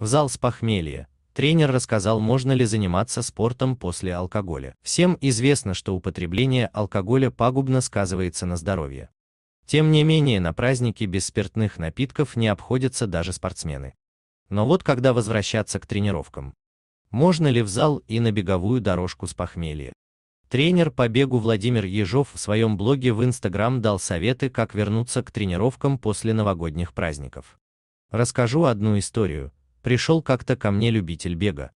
В зал с похмелья. Тренер рассказал, можно ли заниматься спортом после алкоголя. Всем известно, что употребление алкоголя пагубно сказывается на здоровье. Тем не менее, на праздники без спиртных напитков не обходятся даже спортсмены. Но вот когда возвращаться к тренировкам? Можно ли в зал и на беговую дорожку с похмелья? Тренер по бегу Владимир Ежов в своем блоге в Инстаграм дал советы, как вернуться к тренировкам после новогодних праздников. Расскажу одну историю пришел как-то ко мне любитель бега.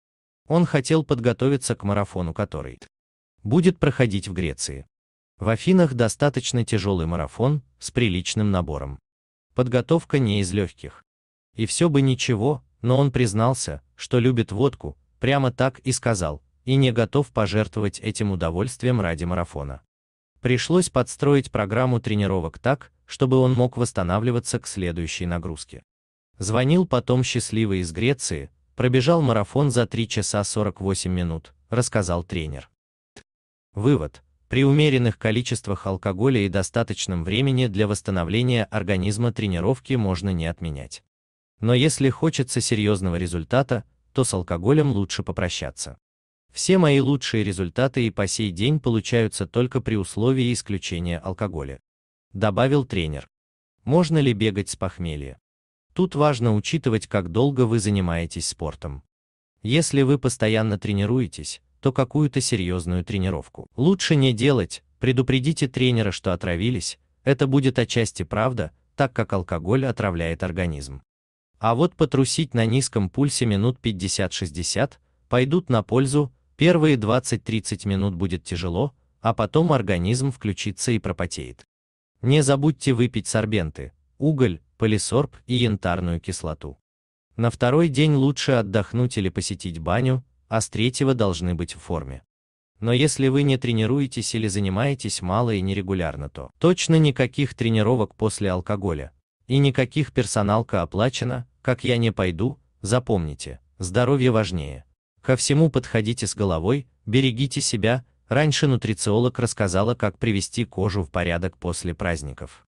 Он хотел подготовиться к марафону, который будет проходить в Греции. В Афинах достаточно тяжелый марафон с приличным набором. Подготовка не из легких. И все бы ничего, но он признался, что любит водку, прямо так и сказал, и не готов пожертвовать этим удовольствием ради марафона. Пришлось подстроить программу тренировок так, чтобы он мог восстанавливаться к следующей нагрузке. Звонил потом счастливый из Греции, пробежал марафон за 3 часа 48 минут, рассказал тренер. Вывод. При умеренных количествах алкоголя и достаточном времени для восстановления организма тренировки можно не отменять. Но если хочется серьезного результата, то с алкоголем лучше попрощаться. Все мои лучшие результаты и по сей день получаются только при условии исключения алкоголя. Добавил тренер. Можно ли бегать с похмелья? Тут важно учитывать, как долго вы занимаетесь спортом. Если вы постоянно тренируетесь, то какую-то серьезную тренировку лучше не делать, предупредите тренера, что отравились, это будет отчасти правда, так как алкоголь отравляет организм. А вот потрусить на низком пульсе минут 50-60 пойдут на пользу, первые 20-30 минут будет тяжело, а потом организм включится и пропотеет. Не забудьте выпить сорбенты, уголь, полисорб и янтарную кислоту. На второй день лучше отдохнуть или посетить баню, а с третьего должны быть в форме. Но если вы не тренируетесь или занимаетесь мало и нерегулярно, то точно никаких тренировок после алкоголя. И никаких персоналка оплачена, как я не пойду, запомните, здоровье важнее. Ко всему подходите с головой, берегите себя, раньше нутрициолог рассказала, как привести кожу в порядок после праздников.